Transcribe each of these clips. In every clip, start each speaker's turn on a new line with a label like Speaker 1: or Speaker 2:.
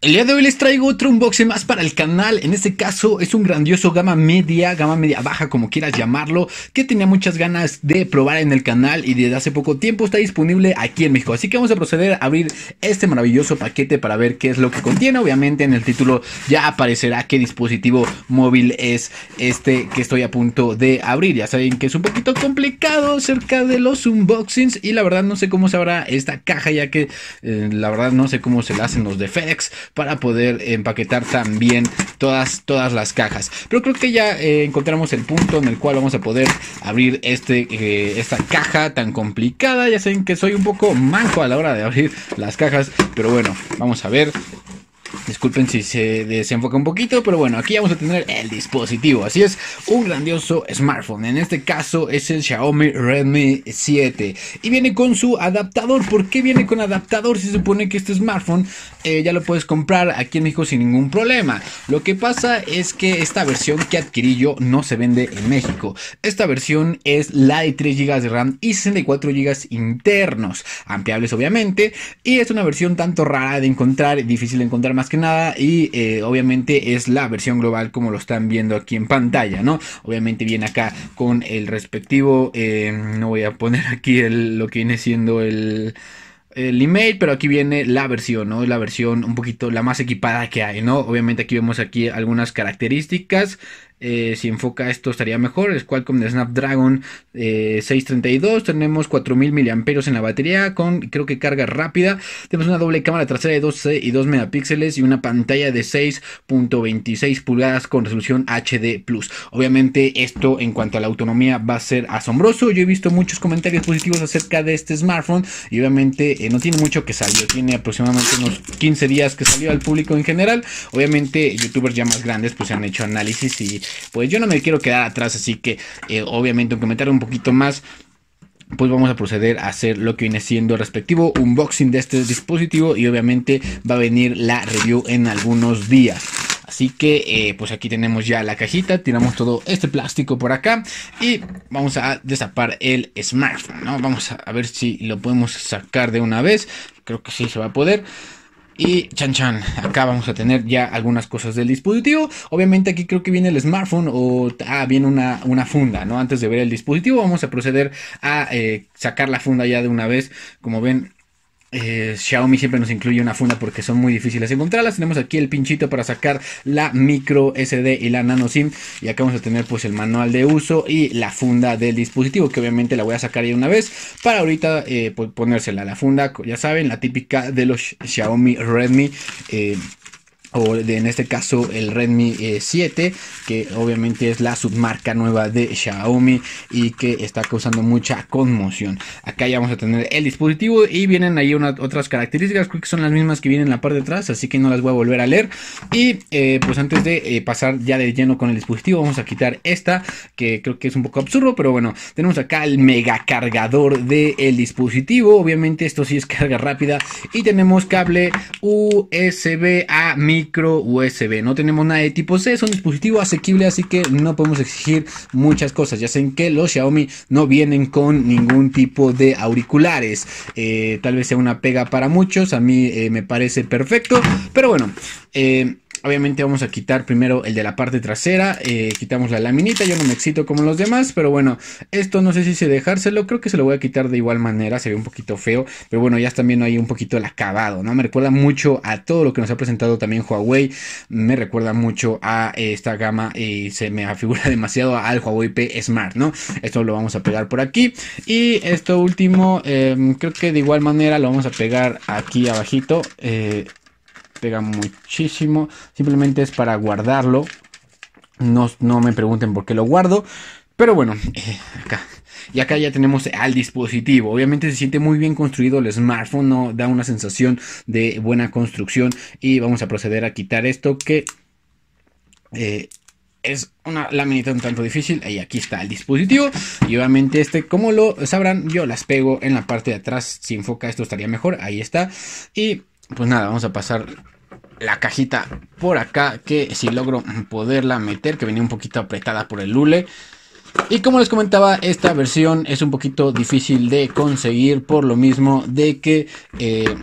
Speaker 1: El día de hoy les traigo otro unboxing más para el canal, en este caso es un grandioso gama media, gama media baja como quieras llamarlo, que tenía muchas ganas de probar en el canal y desde hace poco tiempo está disponible aquí en México, así que vamos a proceder a abrir este maravilloso paquete para ver qué es lo que contiene, obviamente en el título ya aparecerá qué dispositivo móvil es este que estoy a punto de abrir, ya saben que es un poquito complicado Cerca de los unboxings y la verdad no sé cómo se abra esta caja ya que eh, la verdad no sé cómo se la hacen los de FedEx, para poder empaquetar también todas, todas las cajas. Pero creo que ya eh, encontramos el punto en el cual vamos a poder abrir este, eh, esta caja tan complicada. Ya saben que soy un poco manco a la hora de abrir las cajas, pero bueno, vamos a ver. Disculpen si se desenfoca un poquito, pero bueno, aquí vamos a tener el dispositivo. Así es, un grandioso smartphone. En este caso es el Xiaomi Redmi 7. Y viene con su adaptador. ¿Por qué viene con adaptador? si Se supone que este smartphone eh, ya lo puedes comprar aquí en México sin ningún problema. Lo que pasa es que esta versión que adquirí yo no se vende en México. Esta versión es la de 3 GB de RAM y 64 GB internos, ampliables obviamente. Y es una versión tanto rara de encontrar, difícil de encontrar más que nada. Y eh, obviamente es la versión global como lo están viendo aquí en pantalla, ¿no? Obviamente viene acá con el respectivo, eh, no voy a poner aquí el, lo que viene siendo el el email, pero aquí viene la versión, ¿no? La versión un poquito la más equipada que hay, ¿no? Obviamente aquí vemos aquí algunas características eh, si enfoca esto estaría mejor. Es Qualcomm de Snapdragon 632. Eh, Tenemos 4000 mAh en la batería con creo que carga rápida. Tenemos una doble cámara trasera de 12 y 2 megapíxeles y una pantalla de 6.26 pulgadas con resolución HD+. Obviamente esto en cuanto a la autonomía va a ser asombroso. Yo he visto muchos comentarios positivos acerca de este smartphone y obviamente eh, no tiene mucho que salió. Tiene aproximadamente unos 15 días que salió al público en general. Obviamente youtubers ya más grandes pues han hecho análisis y pues yo no me quiero quedar atrás, así que eh, obviamente obviamente me comentario un poquito más pues vamos a proceder a hacer lo que viene siendo el respectivo unboxing de este dispositivo y obviamente va a venir la review en algunos días. Así que eh, pues aquí tenemos ya la cajita, tiramos todo este plástico por acá y vamos a desapar el smartphone, ¿no? Vamos a ver si lo podemos sacar de una vez, creo que sí se va a poder. Y chan chan, acá vamos a tener ya algunas cosas del dispositivo. Obviamente aquí creo que viene el smartphone o ah, viene una, una funda, ¿no? Antes de ver el dispositivo vamos a proceder a eh, sacar la funda ya de una vez. Como ven, eh, Xiaomi siempre nos incluye una funda porque son muy difíciles de encontrarlas. Tenemos aquí el pinchito para sacar la micro SD y la nano SIM. Y acá vamos a tener pues el manual de uso y la funda del dispositivo. Que obviamente la voy a sacar ya una vez. Para ahorita eh, pues, ponérsela. La funda, ya saben, la típica de los Xiaomi Redmi. Eh, o en este caso el Redmi 7 eh, que obviamente es la submarca nueva de Xiaomi y que está causando mucha conmoción acá ya vamos a tener el dispositivo y vienen ahí otras características creo que son las mismas que vienen en la parte de atrás así que no las voy a volver a leer y eh, pues antes de eh, pasar ya de lleno con el dispositivo vamos a quitar esta que creo que es un poco absurdo pero bueno tenemos acá el mega cargador del dispositivo obviamente esto sí es carga rápida y tenemos cable USB a mi micro USB. No tenemos nada de tipo C, es un dispositivo asequible, así que no podemos exigir muchas cosas. Ya saben que los Xiaomi no vienen con ningún tipo de auriculares. Eh, tal vez sea una pega para muchos, a mí eh, me parece perfecto, pero bueno. Eh, Obviamente vamos a quitar primero el de la parte trasera, eh, quitamos la laminita, yo no me excito como los demás, pero bueno, esto no sé si se dejárselo, creo que se lo voy a quitar de igual manera, se ve un poquito feo, pero bueno, ya está viendo ahí un poquito el acabado, ¿no? Me recuerda mucho a todo lo que nos ha presentado también Huawei, me recuerda mucho a eh, esta gama y se me afigura demasiado al Huawei P Smart, ¿no? Esto lo vamos a pegar por aquí y esto último, eh, creo que de igual manera lo vamos a pegar aquí abajito, pega muchísimo. Simplemente es para guardarlo. No, no me pregunten por qué lo guardo. Pero bueno, eh, acá. Y acá ya tenemos al dispositivo. Obviamente se siente muy bien construido el smartphone. No da una sensación de buena construcción. Y vamos a proceder a quitar esto que... Eh, es una laminita un tanto difícil y aquí está el dispositivo y obviamente este como lo sabrán yo las pego en la parte de atrás si enfoca esto estaría mejor ahí está y pues nada, vamos a pasar la cajita por acá. Que si logro poderla meter, que venía un poquito apretada por el lule. Y como les comentaba, esta versión es un poquito difícil de conseguir por lo mismo de que eh,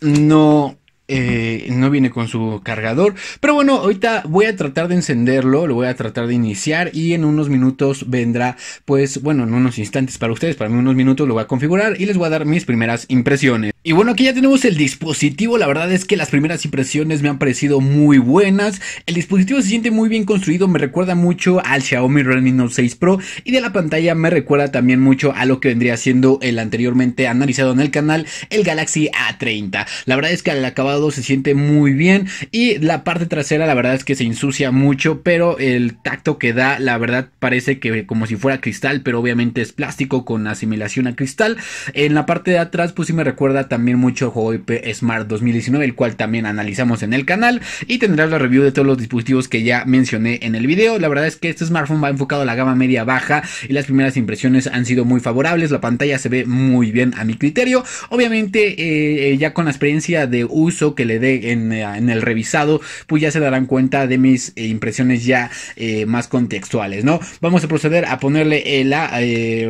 Speaker 1: no... Eh, no viene con su cargador. Pero bueno, ahorita voy a tratar de encenderlo, lo voy a tratar de iniciar y en unos minutos vendrá, pues bueno, en unos instantes para ustedes, para mí unos minutos lo voy a configurar y les voy a dar mis primeras impresiones. Y bueno, aquí ya tenemos el dispositivo, la verdad es que las primeras impresiones me han parecido muy buenas, el dispositivo se siente muy bien construido, me recuerda mucho al Xiaomi Redmi Note 6 Pro y de la pantalla me recuerda también mucho a lo que vendría siendo el anteriormente analizado en el canal, el Galaxy A30. La verdad es que el acabado se siente muy bien y la parte trasera la verdad es que se ensucia mucho, pero el tacto que da la verdad parece que como si fuera cristal, pero obviamente es plástico con asimilación a cristal. En la parte de atrás pues sí me recuerda también también mucho juego IP Smart 2019, el cual también analizamos en el canal. Y tendrás la review de todos los dispositivos que ya mencioné en el video. La verdad es que este smartphone va enfocado a la gama media baja y las primeras impresiones han sido muy favorables. La pantalla se ve muy bien a mi criterio. Obviamente, eh, ya con la experiencia de uso que le dé en, eh, el revisado, pues ya se darán cuenta de mis eh, impresiones ya más contextuales, ¿no? Vamos a proceder a ponerle la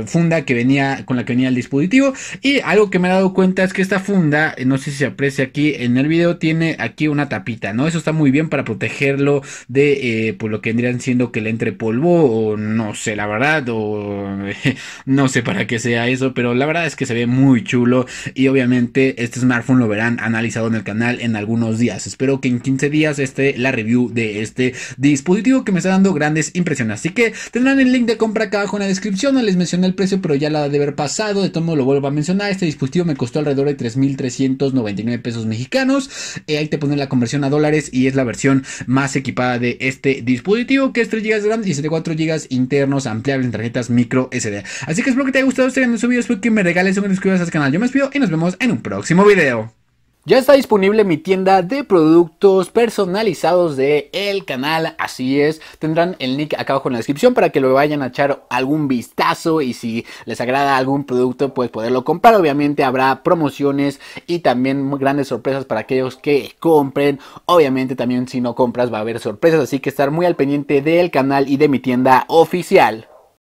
Speaker 1: funda que venía con la que venía el dispositivo. Y algo que me he dado cuenta es que esta funda, eh, no sé si se aprecia aquí en el video, tiene aquí una tapita, ¿no? Eso está muy bien para protegerlo de eh, por pues, lo que vendrían siendo que le entre polvo o no sé, la verdad, o no sé para qué sea eso, pero la verdad es que se ve muy chulo y obviamente este smartphone lo verán analizado en el canal en algunos días. Espero que en 15 días esté la review de este dispositivo que me está dando grandes impresiones. Así que tendrán el link de compra acá abajo en la descripción, no les mencioné el precio, pero ya la de haber pasado, de todo modo lo vuelvo a mencionar, este dispositivo me costó alrededor de 3.399 pesos mexicanos. Eh, ahí te ponen la conversión a dólares y es la versión más equipada de este dispositivo que es 3 GB de RAM y 74 GB internos ampliables en tarjetas micro SD. Así que espero que te haya gustado este video, espero que me regales un que suscribas al canal. Yo me despido y nos vemos en un próximo video. Ya está disponible mi tienda de productos personalizados de el canal, así es. Tendrán el link acá abajo en la descripción para que lo vayan a echar algún vistazo y si les agrada algún producto pues poderlo comprar. Obviamente habrá promociones y también grandes sorpresas para aquellos que compren. Obviamente también si no compras va a haber sorpresas, así que estar muy al pendiente del canal y de mi tienda oficial.